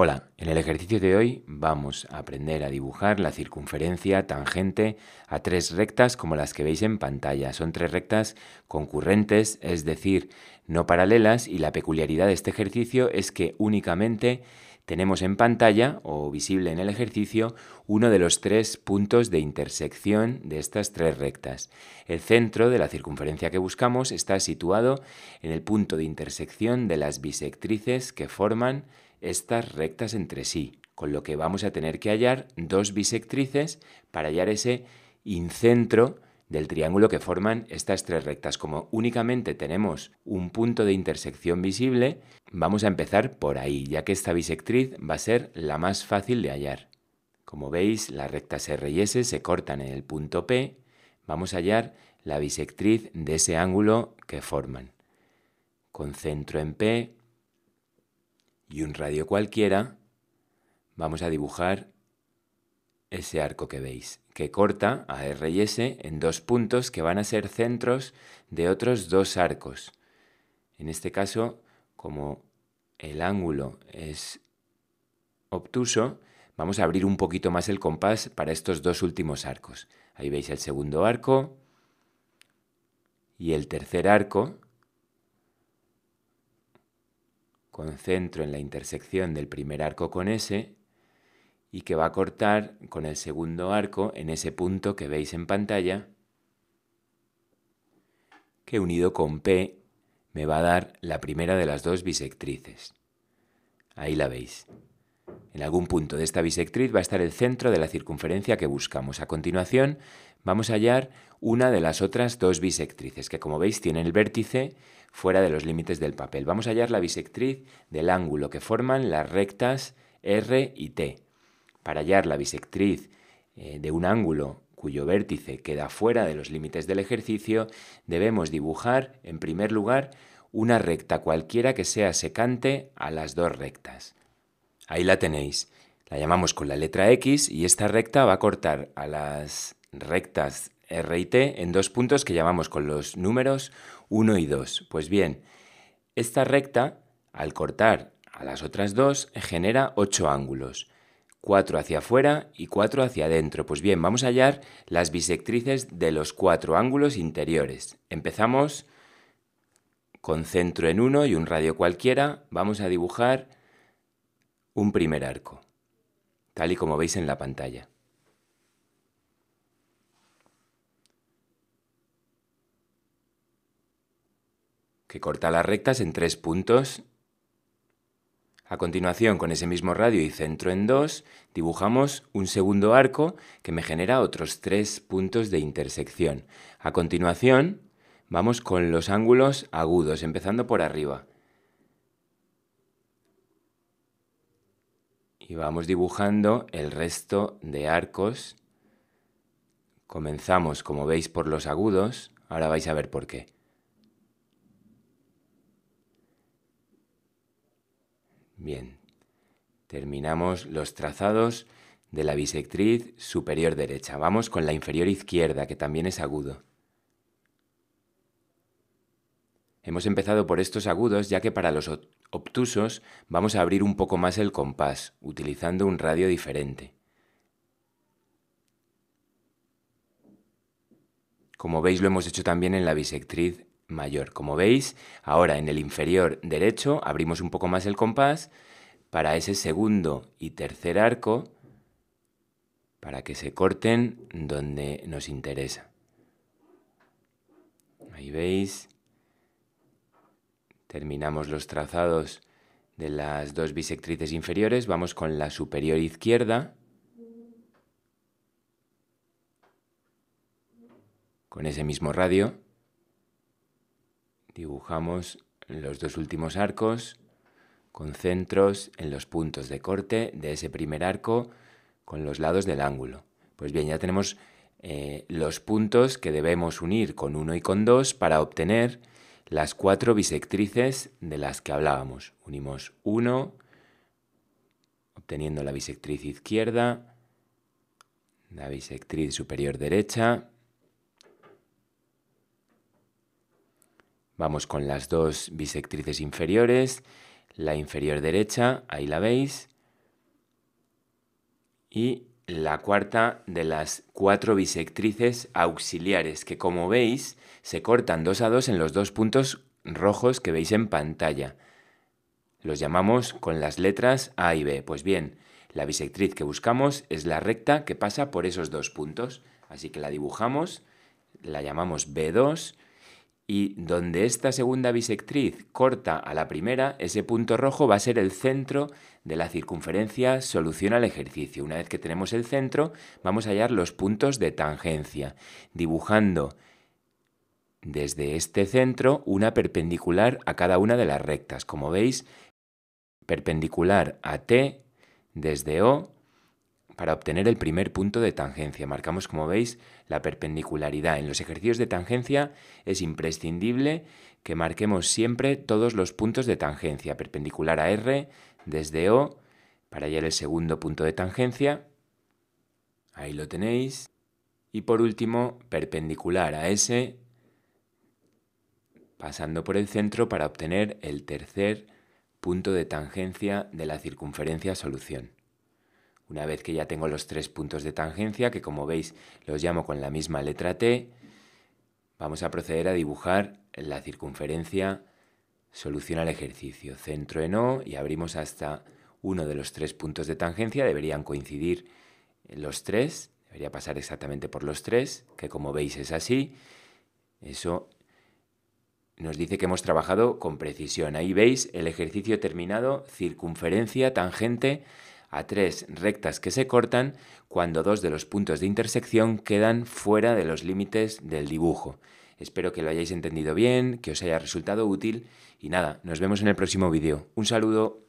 Hola, en el ejercicio de hoy vamos a aprender a dibujar la circunferencia tangente a tres rectas como las que veis en pantalla. Son tres rectas concurrentes, es decir, no paralelas, y la peculiaridad de este ejercicio es que únicamente tenemos en pantalla o visible en el ejercicio uno de los tres puntos de intersección de estas tres rectas. El centro de la circunferencia que buscamos está situado en el punto de intersección de las bisectrices que forman estas rectas entre sí, con lo que vamos a tener que hallar dos bisectrices para hallar ese incentro del triángulo que forman estas tres rectas. Como únicamente tenemos un punto de intersección visible, vamos a empezar por ahí, ya que esta bisectriz va a ser la más fácil de hallar. Como veis, las rectas R y S se cortan en el punto P, vamos a hallar la bisectriz de ese ángulo que forman. Con centro en P y un radio cualquiera, vamos a dibujar ese arco que veis, que corta a R y S en dos puntos que van a ser centros de otros dos arcos. En este caso, como el ángulo es obtuso, vamos a abrir un poquito más el compás para estos dos últimos arcos. Ahí veis el segundo arco y el tercer arco. con centro en la intersección del primer arco con S y que va a cortar con el segundo arco en ese punto que veis en pantalla, que unido con P me va a dar la primera de las dos bisectrices. Ahí la veis. En algún punto de esta bisectriz va a estar el centro de la circunferencia que buscamos. A continuación vamos a hallar una de las otras dos bisectrices, que como veis tienen el vértice fuera de los límites del papel. Vamos a hallar la bisectriz del ángulo que forman las rectas R y T. Para hallar la bisectriz eh, de un ángulo cuyo vértice queda fuera de los límites del ejercicio, debemos dibujar, en primer lugar, una recta cualquiera que sea secante a las dos rectas. Ahí la tenéis. La llamamos con la letra X y esta recta va a cortar a las rectas R y T en dos puntos que llamamos con los números 1 y 2. Pues bien, esta recta, al cortar a las otras dos, genera 8 ángulos. 4 hacia afuera y 4 hacia adentro. Pues bien, vamos a hallar las bisectrices de los cuatro ángulos interiores. Empezamos con centro en uno y un radio cualquiera. Vamos a dibujar un primer arco, tal y como veis en la pantalla. que corta las rectas en tres puntos a continuación, con ese mismo radio y centro en dos, dibujamos un segundo arco que me genera otros tres puntos de intersección. A continuación, vamos con los ángulos agudos, empezando por arriba. Y vamos dibujando el resto de arcos. Comenzamos, como veis, por los agudos, ahora vais a ver por qué. Bien, terminamos los trazados de la bisectriz superior derecha. Vamos con la inferior izquierda, que también es agudo. Hemos empezado por estos agudos ya que para los obtusos vamos a abrir un poco más el compás, utilizando un radio diferente. Como veis lo hemos hecho también en la bisectriz mayor. Como veis, ahora en el inferior derecho abrimos un poco más el compás para ese segundo y tercer arco para que se corten donde nos interesa. Ahí veis, terminamos los trazados de las dos bisectrices inferiores, vamos con la superior izquierda, con ese mismo radio. Dibujamos los dos últimos arcos con centros en los puntos de corte de ese primer arco con los lados del ángulo. Pues bien, ya tenemos eh, los puntos que debemos unir con uno y con dos para obtener las cuatro bisectrices de las que hablábamos. Unimos uno, obteniendo la bisectriz izquierda, la bisectriz superior derecha, Vamos con las dos bisectrices inferiores, la inferior derecha, ahí la veis, y la cuarta de las cuatro bisectrices auxiliares, que como veis se cortan dos a dos en los dos puntos rojos que veis en pantalla. Los llamamos con las letras A y B. Pues bien, la bisectriz que buscamos es la recta que pasa por esos dos puntos, así que la dibujamos, la llamamos B2 y donde esta segunda bisectriz corta a la primera, ese punto rojo va a ser el centro de la circunferencia solución al ejercicio. Una vez que tenemos el centro, vamos a hallar los puntos de tangencia, dibujando desde este centro una perpendicular a cada una de las rectas. Como veis, perpendicular a T desde O para obtener el primer punto de tangencia, marcamos, como veis, la perpendicularidad. En los ejercicios de tangencia es imprescindible que marquemos siempre todos los puntos de tangencia, perpendicular a R, desde O, para hallar el segundo punto de tangencia. Ahí lo tenéis. Y por último, perpendicular a S, pasando por el centro para obtener el tercer punto de tangencia de la circunferencia solución. Una vez que ya tengo los tres puntos de tangencia, que como veis los llamo con la misma letra T, vamos a proceder a dibujar la circunferencia solución al ejercicio. Centro en O y abrimos hasta uno de los tres puntos de tangencia. Deberían coincidir los tres, debería pasar exactamente por los tres, que como veis es así. Eso nos dice que hemos trabajado con precisión. Ahí veis el ejercicio terminado, circunferencia, tangente a tres rectas que se cortan cuando dos de los puntos de intersección quedan fuera de los límites del dibujo. Espero que lo hayáis entendido bien, que os haya resultado útil y nada, nos vemos en el próximo vídeo. Un saludo.